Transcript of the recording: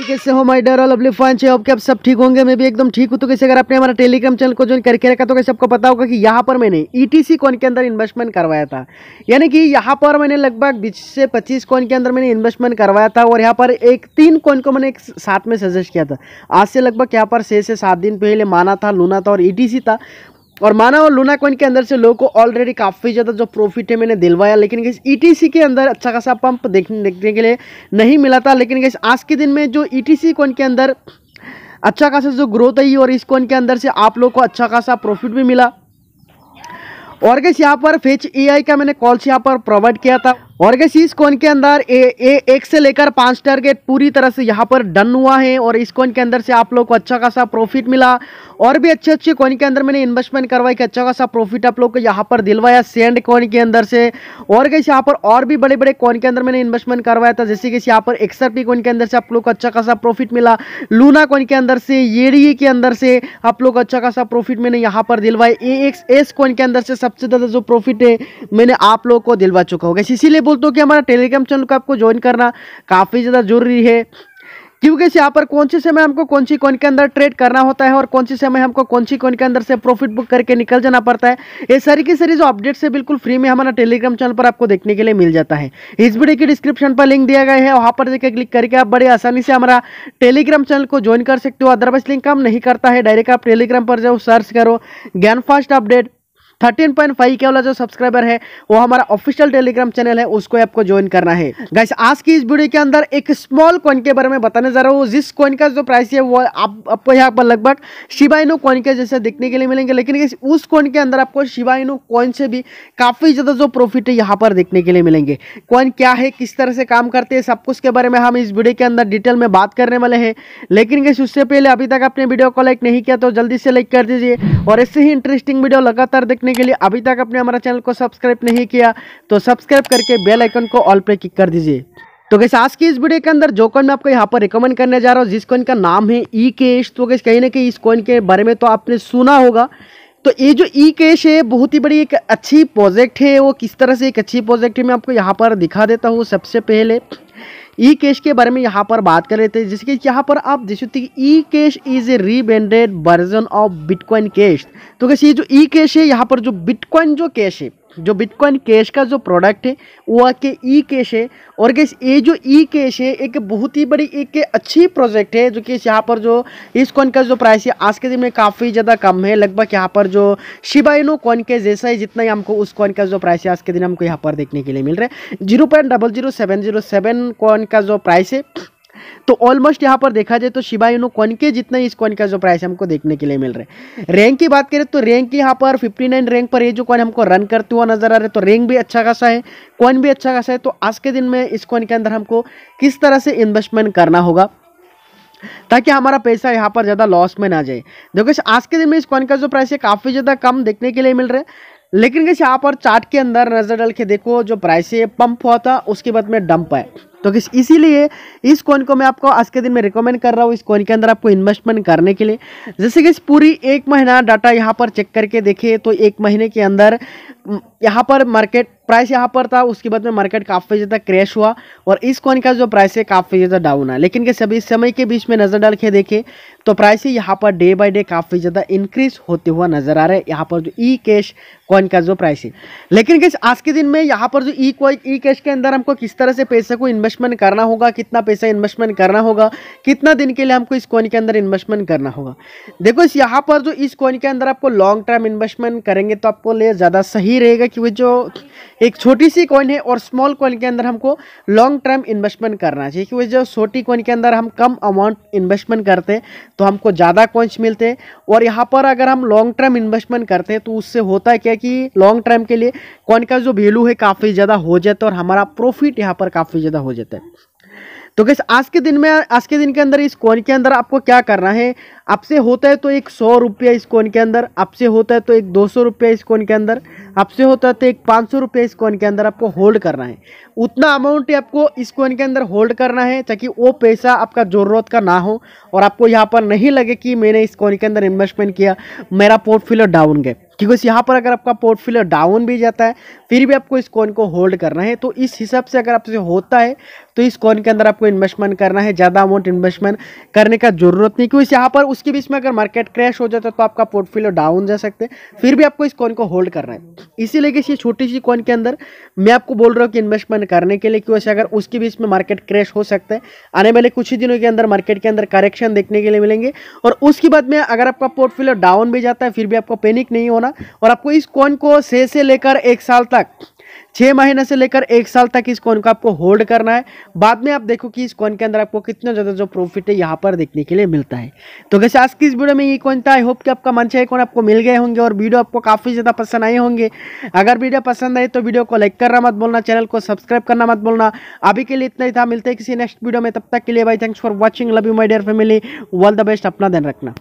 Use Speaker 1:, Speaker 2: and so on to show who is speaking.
Speaker 1: भाई कैसे हो माई डर लवली फाइन चाहिए आपके आप सब ठीक होंगे मैं भी एकदम ठीक हूँ तो कैसे अगर आपने हमारा टेलीग्राम चैनल को ज्वाइन करके रखा तो कैसे आपको पता होगा कि यहाँ पर मैंने ईटीसी e कॉइन के अंदर इन्वेस्टमेंट करवाया था यानी कि यहाँ पर मैंने लगभग बीस से पच्चीस कॉइन के अंदर मैंने इन्वेस्टमेंट करवाया था और यहाँ पर एक तीन कॉइन को मैंने एक साथ में सजेस्ट किया था आज से लगभग यहाँ पर छः से सात दिन पहले माना था लूना था और ई e था और माना और लूना कॉइन के अंदर से लोगों को ऑलरेडी काफ़ी ज़्यादा जो प्रॉफिट है मैंने दिलवाया लेकिन इस ई e के अंदर अच्छा खासा पंप देखने देखने के लिए नहीं मिला था लेकिन गैस आज के दिन में जो ई टी कॉइन के अंदर अच्छा खासा जो ग्रोथ आई और इस कॉइन के अंदर से आप लोग को अच्छा खासा प्रॉफिट भी मिला और गैस यहाँ पर फेच एआई का मैंने कॉल्स यहाँ पर प्रोवाइड किया था और कैसे इस कॉइन के अंदर ए, ए, एक से लेकर पांच टारगेट पूरी तरह से यहाँ पर डन हुआ है और इस कॉइन के अंदर से आप लोग को अच्छा खासा प्रॉफिट मिला और भी अच्छे अच्छे कॉइन के अंदर मैंने इन्वेस्टमेंट करवाई कि अच्छा खासा प्रॉफिट आप लोग को यहाँ पर दिलवाया सेंड कॉइन के अंदर से और कैसे यहाँ पर और भी बड़े बड़े कॉइन के अंदर मैंने इन्वेस्टमेंट करवाया था जैसे कि यहाँ पर एक्सर पी के अंदर से आप लोग को अच्छा खासा प्रॉफिट मिला लूना कोन के अंदर से ये के अंदर से आप लोग अच्छा खासा प्रॉफिट मैंने यहाँ पर दिलवाया ए एक्स एस के अंदर से सबसे ज़्यादा जो प्रॉफिट है मैंने आप लोग को दिलवा चुका होगा इसीलिए बोलता हूँ कि हमारा टेलीग्राम चैनल को आपको ज्वाइन करना काफ़ी ज़्यादा जरूरी है क्योंकि यहाँ पर कौन सी समय हमको कौन सी कॉइन के अंदर ट्रेड करना होता है और कौन सी समय हमको कौन सी कॉइन के अंदर से प्रॉफिट बुक करके निकल जाना पड़ता है ये सारी की सारी जो अपडेट्स है बिल्कुल फ्री में हमारा टेलीग्राम चैनल पर आपको देखने के लिए मिल जाता है इस वीडियो के डिस्क्रिप्शन पर लिंक दिया गया है वहाँ पर देखकर क्लिक करके आप बड़ी आसानी से हमारा टेलीग्राम चैनल को ज्वाइन कर सकते हो अदरवाइज लिंक काम नहीं करता है डायरेक्ट आप टेलीग्राम पर जाओ सर्च करो Gyan fast update thirteen point five के वाला जो सब्सक्राइबर है वो हमारा ऑफिशियल टेलीग्राम चैनल है उसको आपको ज्वाइन करना है गाइस आज की इस वीडियो के अंदर एक स्मॉल कॉइन के बारे में बताने जा रहा हूँ जिस कॉइन का जो प्राइस है वो आप, आपको यहाँ पर लगभग शिवाइनो कॉइन के जैसे देखने के लिए मिलेंगे लेकिन उस कॉइन के अंदर आपको शिवाइनो कॉइन से भी काफ़ी ज़्यादा जो प्रॉफिट है यहाँ पर देखने के लिए मिलेंगे कॉइन क्या है किस तरह से काम करते हैं सब कुछ के बारे में हम इस वीडियो के अंदर डिटेल में बात करने वाले हैं लेकिन कैसे उससे पहले अभी तक आपने वीडियो को लाइक नहीं किया तो जल्दी से लाइक कर दीजिए और ऐसे ही इंटरेस्टिंग वीडियो लगातार देखने करने के लिए अभी तक आपने हमारा चैनल को सब्सक्राइब नहीं किया तो सब्सक्राइब करके बेल आइकन को ऑल पे क्लिक कर दीजिए तो कैसे आज की इस वीडियो के अंदर जो कॉइन मैं आपको यहाँ पर रिकमेंड करने जा रहा हूँ जिस कॉइन का नाम है ई e केश तो कैसे कहीं ना कहीं इस कॉइन के बारे में तो आपने सुना होगा तो ये जो ई e केश है बहुत ही बड़ी एक अच्छी प्रोजेक्ट है वो किस तरह से एक अच्छी प्रोजेक्ट है मैं आपको यहाँ पर दिखा देता हूँ सबसे पहले ई e कैश के बारे में यहाँ पर बात कर रहे थे जिसके यहाँ पर आप देख सकते हैं E cash is a rebranded version of bitcoin cash तो कैसे ये जो ई e कैश है यहाँ पर जो बिटकॉइन जो कैश है जो बिटकॉइन कैश का जो प्रोडक्ट है वो आके ई e कैश है और गैस ये जो ई e कैश है एक बहुत ही बड़ी एक अच्छी प्रोजेक्ट है जो कि यहाँ पर जो इस कॉइन का जो प्राइस है आज के दिन में काफ़ी ज़्यादा कम है लगभग यहाँ पर जो शिबाइनो कॉइन के जैसा ही जितना ही हमको उस कॉइन का जो प्राइस है आज के दिन हमको यहाँ पर देखने के लिए मिल रहा है zero point double zero seven zero seven coin का जो प्राइस है तो ऑलमोस्ट यहाँ पर देखा जाए तो शिबा इनो कॉइन के जितना इस कॉइन का जो प्राइस हमको देखने के लिए मिल रहा है रैंक की बात करें तो रैंक यहाँ पर 59 रैंक पर ये जो कॉइन हमको रन करते हुआ नजर आ रहा है तो रैंक भी अच्छा खासा है कॉइन भी अच्छा खासा है तो आज के दिन में इस कॉइन के अंदर हमको किस तरह से इन्वेस्टमेंट करना होगा ताकि हमारा पैसा यहाँ पर ज़्यादा लॉस में ना जाए देखो आज के दिन में इस कॉइन का जो प्राइस है काफ़ी ज़्यादा कम देखने के लिए मिल रहा है लेकिन कैसे यहाँ पर चार्ट के अंदर नज़र डाल के देखो जो प्राइस है पंप हुआ था उसके बाद में डंप है तो किस इसीलिए इस कॉइन को मैं आपको आज के दिन में रिकमेंड कर रहा हूँ इस कॉइन के अंदर आपको इन्वेस्टमेंट करने के लिए जैसे कि पूरी एक महीना डाटा यहाँ पर चेक करके देखिए तो एक महीने के अंदर यहाँ पर मार्केट प्राइस यहाँ पर था उसके बाद में मार्केट काफ़ी ज़्यादा क्रैश हुआ और इस कॉइन का जो प्राइस है काफ़ी ज़्यादा डाउन है लेकिन कि सभी समय के बीच में नज़र डाल के देखें तो प्राइस ही यहाँ पर डे बाय डे काफ़ी ज़्यादा इंक्रीज होते हुआ नज़र आ रहा है यहाँ पर जो ई कैश कॉइन का जो प्राइस है लेकिन किस आज के दिन में यहाँ पर जो ई कॉइन ई कैश के अंदर हमको किस तरह से पैसे को इन्वेस्ट इन्वेस्टमेंट करना होगा कितना पैसा इन्वेस्टमेंट करना होगा कितना दिन के लिए हमको इस कॉइन के अंदर इन्वेस्टमेंट करना होगा देखो इस यहाँ पर जो इस कॉइन के अंदर आपको लॉन्ग टर्म इन्वेस्टमेंट करेंगे तो आपको लिए ज़्यादा सही रहेगा क्योंकि जो एक छोटी सी कॉइन है और स्मॉल कॉइन के अंदर हमको लॉन्ग टर्म इन्वेस्टमेंट करना चाहिए क्योंकि जो छोटी कॉइन के अंदर हम कम अमाउंट इन्वेस्टमेंट करते हैं तो हमको ज़्यादा कॉइन्स मिलते हैं और यहाँ पर अगर हम लॉन्ग टर्म इन्वेस्टमेंट करते हैं तो उससे होता है क्या कि लॉन्ग टर्म के लिए कॉइन का जो वैल्यू है काफ़ी ज़्यादा हो जाता है और हमारा प्रॉफिट यहाँ पर काफ़ी ज़्यादा हो जाता है तो कैसे आज के दिन में आज के दिन के अंदर इस कॉइन के अंदर आपको क्या करना है आपसे होता है तो एक सौ रुपया इस कोन के अंदर आपसे होता है तो एक दो सौ रुपया इस कोन के अंदर आपसे होता है तो एक पाँच सौ रुपया इस कोन के अंदर आपको होल्ड करना है उतना अमाउंट ही आपको इस कोन के अंदर होल्ड करना है ताकि वो पैसा आपका ज़रूरत का ना हो और आपको यहाँ पर नहीं लगे कि मैंने इस कोन के अंदर इन्वेस्टमेंट किया मेरा पोर्टफोलियो डाउन गया क्योंकि यहाँ पर अगर आपका पोर्टफोलियो डाउन भी जाता है फिर भी आपको इस कॉइन को होल्ड करना है तो इस हिसाब से अगर आपसे होता है तो इस कॉइन के अंदर आपको इन्वेस्टमेंट करना है ज़्यादा अमाउंट इन्वेस्टमेंट करने का जरूरत नहीं क्योंकि यहाँ पर उस उसके बीच में अगर मार्केट क्रैश हो जाता है तो आपका पोर्टफोलियो डाउन जा सकते हैं फिर भी आपको इस कॉइन को होल्ड करना है इसीलिए किसी छोटी सी कॉइन के अंदर मैं आपको बोल रहा हूँ कि इन्वेस्टमेंट करने के लिए क्यों अगर उसके बीच में मार्केट क्रैश हो सकता है आने वाले कुछ ही दिनों के अंदर मार्केट के अंदर करेक्शन देखने के लिए मिलेंगे और उसके बाद में अगर आपका पोर्टफोलियो डाउन भी जाता है फिर भी आपको पेनिक नहीं होना और आपको इस कॉइन को से लेकर एक साल तक छः महीने से लेकर एक साल तक इस कॉइन को आपको होल्ड करना है बाद में आप देखो कि इस कॉइन के अंदर आपको कितना ज़्यादा जो प्रॉफिट है यहाँ पर देखने के लिए मिलता है तो कैसे आज की इस वीडियो में ये कॉइन था आई होप कि आपका मन चाहिए कॉइन आपको मिल गए होंगे और वीडियो आपको काफ़ी ज़्यादा पसंद आए होंगे अगर वीडियो पसंद आए तो वीडियो को लाइक करना मत बोलना चैनल को सब्सक्राइब करना मत बोलना अभी के लिए इतना ही था मिलते किसी नेक्स्ट वीडियो में तब तक के लिए भाई thanks for watching love you my dear family all the best अपना ध्यान रखना